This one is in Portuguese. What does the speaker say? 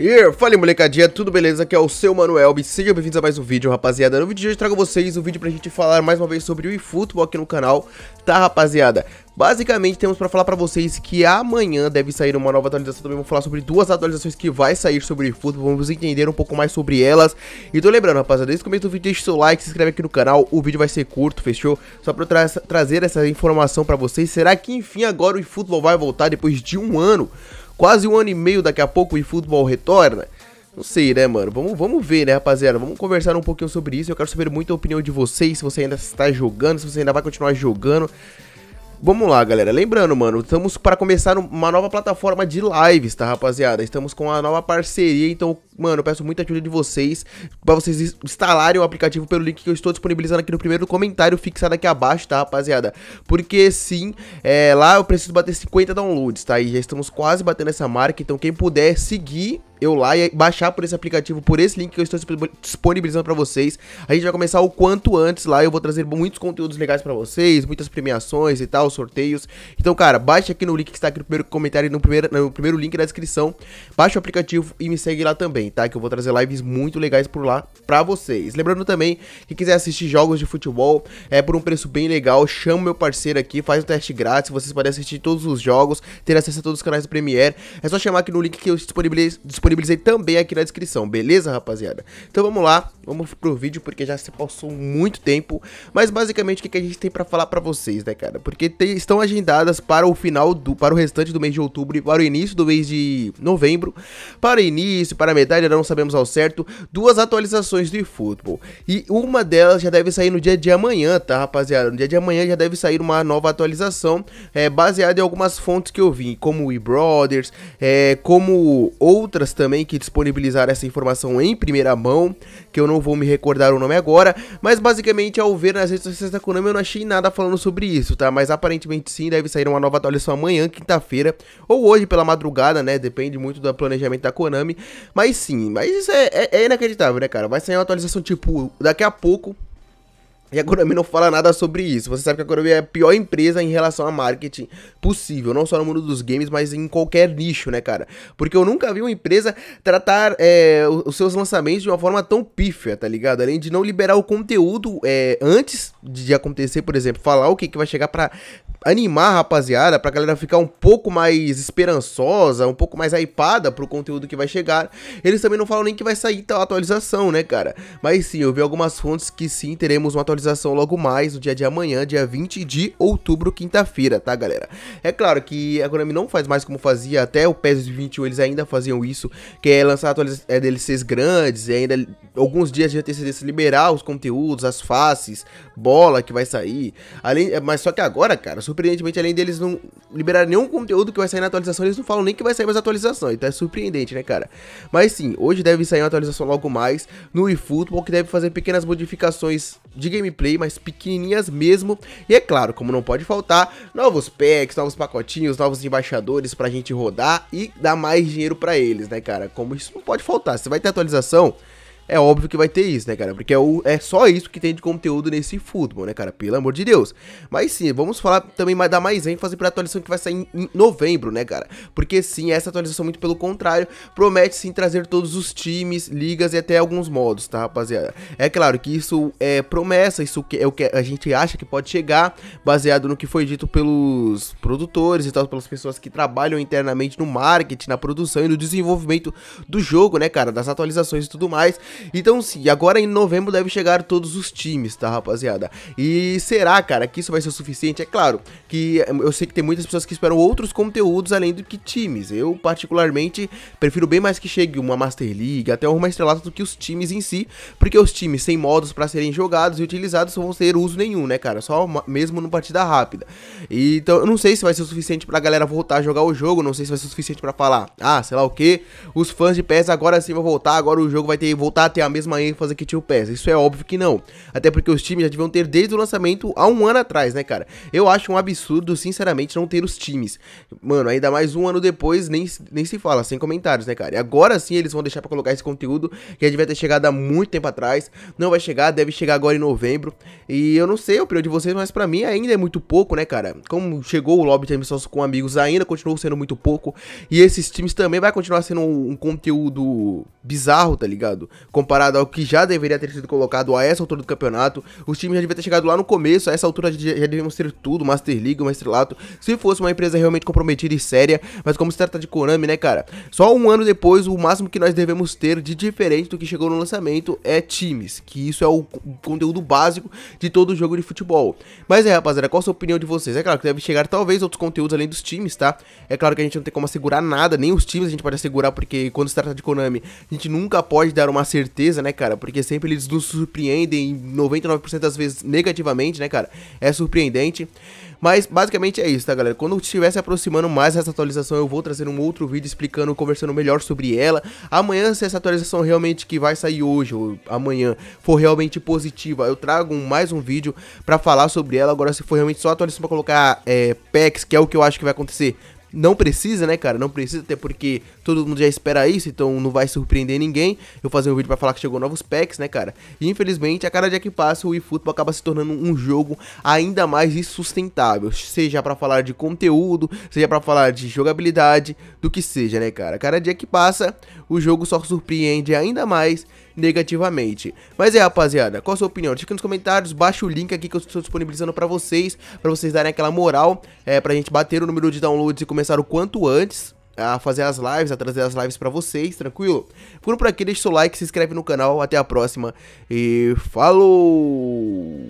E fala molecadinha, tudo beleza? Aqui é o seu Manuel e sejam bem-vindos a mais um vídeo, rapaziada. No vídeo de hoje trago vocês um vídeo pra gente falar mais uma vez sobre o eFootball aqui no canal, tá rapaziada? Basicamente temos pra falar pra vocês que amanhã deve sair uma nova atualização, também vou falar sobre duas atualizações que vai sair sobre o eFootball, vamos entender um pouco mais sobre elas. E tô lembrando rapaziada, desde o começo do vídeo deixa o seu like, se inscreve aqui no canal, o vídeo vai ser curto, fechou? Só pra eu tra trazer essa informação pra vocês, será que enfim agora o eFootball vai voltar depois de um ano? quase um ano e meio daqui a pouco o futebol retorna. Não sei, né, mano? Vamos, vamos ver, né, rapaziada? Vamos conversar um pouquinho sobre isso. Eu quero saber muito a opinião de vocês, se você ainda está jogando, se você ainda vai continuar jogando. Vamos lá, galera. Lembrando, mano, estamos para começar uma nova plataforma de lives, tá, rapaziada? Estamos com a nova parceria, então mano, eu peço muita ajuda de vocês para vocês instalarem o aplicativo pelo link que eu estou disponibilizando aqui no primeiro comentário fixado aqui abaixo, tá, rapaziada? Porque sim, é, lá eu preciso bater 50 downloads, tá? E já estamos quase batendo essa marca, então quem puder seguir eu lá e baixar por esse aplicativo, por esse link que eu estou disponibilizando para vocês. A gente vai começar o quanto antes lá, eu vou trazer muitos conteúdos legais para vocês, muitas premiações e tal, sorteios. Então, cara, baixa aqui no link que está aqui no primeiro comentário, no primeiro, no primeiro link da descrição, baixa o aplicativo e me segue lá também também, tá? Que eu vou trazer lives muito legais por lá pra vocês. Lembrando também que quiser assistir jogos de futebol é por um preço bem legal, chama meu parceiro aqui, faz um teste grátis, vocês podem assistir todos os jogos, ter acesso a todos os canais do Premiere. É só chamar aqui no link que eu disponibilizei, disponibilizei também aqui na descrição, beleza, rapaziada? Então vamos lá, vamos pro vídeo porque já se passou muito tempo, mas basicamente o que, que a gente tem pra falar pra vocês, né, cara? Porque tem, estão agendadas para o final do, para o restante do mês de outubro e para o início do mês de novembro, para o início, para a metade sairá, não sabemos ao certo, duas atualizações do futebol E uma delas já deve sair no dia de amanhã, tá, rapaziada? No dia de amanhã já deve sair uma nova atualização, é, baseada em algumas fontes que eu vi, como o eBrothers, é, como outras também que disponibilizaram essa informação em primeira mão, que eu não vou me recordar o nome agora, mas basicamente ao ver nas redes sociais da Konami eu não achei nada falando sobre isso, tá? Mas aparentemente sim, deve sair uma nova atualização amanhã, quinta-feira, ou hoje pela madrugada, né? Depende muito do planejamento da Konami, mas assim, mas é, é, é inacreditável, né, cara? Vai sair uma atualização, tipo, daqui a pouco e a Konami não fala nada sobre isso. Você sabe que a Konami é a pior empresa em relação a marketing possível. Não só no mundo dos games, mas em qualquer nicho, né, cara? Porque eu nunca vi uma empresa tratar é, os seus lançamentos de uma forma tão pífia, tá ligado? Além de não liberar o conteúdo é, antes de acontecer, por exemplo, falar o que, que vai chegar para animar a rapaziada, pra galera ficar um pouco mais esperançosa, um pouco mais hypada pro conteúdo que vai chegar. Eles também não falam nem que vai sair tal atualização, né, cara? Mas sim, eu vi algumas fontes que sim, teremos uma atualização atualização logo mais, no dia de amanhã, dia 20 de outubro, quinta-feira, tá, galera? É claro que a Konami não faz mais como fazia, até o PES 21 eles ainda faziam isso, que é lançar é, DLCs grandes, e ainda alguns dias de antecedência liberar os conteúdos, as faces, bola que vai sair. Além, é, mas só que agora, cara, surpreendentemente, além deles não liberar nenhum conteúdo que vai sair na atualização, eles não falam nem que vai sair mais atualização, então é surpreendente, né, cara? Mas sim, hoje deve sair uma atualização logo mais no eFootball, que deve fazer pequenas modificações de gameplay, mas pequenininhas mesmo. E é claro, como não pode faltar, novos packs, novos pacotinhos, novos embaixadores pra gente rodar e dar mais dinheiro pra eles, né, cara? Como isso não pode faltar. você vai ter atualização, é óbvio que vai ter isso, né, cara? Porque é, o, é só isso que tem de conteúdo nesse futebol, né, cara? Pelo amor de Deus. Mas sim, vamos falar também, dar mais ênfase pra atualização que vai sair em novembro, né, cara? Porque sim, essa atualização, muito pelo contrário, promete sim trazer todos os times, ligas e até alguns modos, tá, rapaziada? É claro que isso é promessa, isso é o que a gente acha que pode chegar, baseado no que foi dito pelos produtores e tal, pelas pessoas que trabalham internamente no marketing, na produção e no desenvolvimento do jogo, né, cara? Das atualizações e tudo mais. Então sim, agora em novembro deve chegar todos os times, tá rapaziada? E será, cara, que isso vai ser o suficiente? É claro que eu sei que tem muitas pessoas que esperam outros conteúdos além do que times. Eu, particularmente, prefiro bem mais que chegue uma Master League, até uma estrelata do que os times em si, porque os times sem modos para serem jogados e utilizados vão ter uso nenhum, né, cara? Só mesmo numa partida rápida. E, então, eu não sei se vai ser o suficiente pra galera voltar a jogar o jogo, não sei se vai ser o suficiente para falar, ah, sei lá o que, os fãs de PES agora sim vão voltar, agora o jogo vai ter voltar ter a mesma ênfase que tinha o PES. Isso é óbvio que não. Até porque os times já deviam ter desde o lançamento há um ano atrás, né, cara? Eu acho um absurdo, sinceramente, não ter os times. Mano, ainda mais um ano depois, nem, nem se fala, sem comentários, né, cara? E agora sim eles vão deixar pra colocar esse conteúdo que já devia ter chegado há muito tempo atrás. Não vai chegar, deve chegar agora em novembro. E eu não sei a opinião de vocês, mas pra mim ainda é muito pouco, né, cara? Como chegou o lobby de admissão com amigos, ainda continuou sendo muito pouco. E esses times também vai continuar sendo um, um conteúdo bizarro, tá ligado? comparado ao que já deveria ter sido colocado a essa altura do campeonato. Os times já devia ter chegado lá no começo, a essa altura já, já devíamos ter tudo, Master League, uma estrelato, se fosse uma empresa realmente comprometida e séria, mas como se trata de Konami, né, cara? Só um ano depois, o máximo que nós devemos ter de diferente do que chegou no lançamento é times, que isso é o conteúdo básico de todo jogo de futebol. Mas é, rapaziada, qual a sua opinião de vocês? É claro que deve chegar talvez outros conteúdos além dos times, tá? É claro que a gente não tem como assegurar nada, nem os times a gente pode assegurar, porque quando se trata de Konami, a gente nunca pode dar uma certeza, né, cara? Porque sempre eles nos surpreendem 99% das vezes negativamente, né, cara? É surpreendente. Mas basicamente é isso, tá, galera? Quando estiver se aproximando mais dessa atualização, eu vou trazer um outro vídeo explicando, conversando melhor sobre ela. Amanhã, se essa atualização realmente que vai sair hoje ou amanhã for realmente positiva, eu trago mais um vídeo pra falar sobre ela. Agora, se for realmente só atualização pra colocar é, packs, que é o que eu acho que vai acontecer, não precisa, né, cara? Não precisa, até porque todo mundo já espera isso, então não vai surpreender ninguém. Eu fazer um vídeo para falar que chegou novos packs, né, cara? E infelizmente, a cada dia que passa, o eFootball acaba se tornando um jogo ainda mais insustentável, seja para falar de conteúdo, seja para falar de jogabilidade, do que seja, né, cara? A cada dia que passa, o jogo só surpreende ainda mais negativamente. Mas é, rapaziada, qual a sua opinião? Deixa aqui nos comentários, baixa o link aqui que eu estou disponibilizando para vocês, para vocês darem aquela moral, é, pra gente bater o número de downloads e começar começar o quanto antes a fazer as lives, a trazer as lives para vocês, tranquilo? Ficando por aqui, deixa o seu like, se inscreve no canal, até a próxima e falou!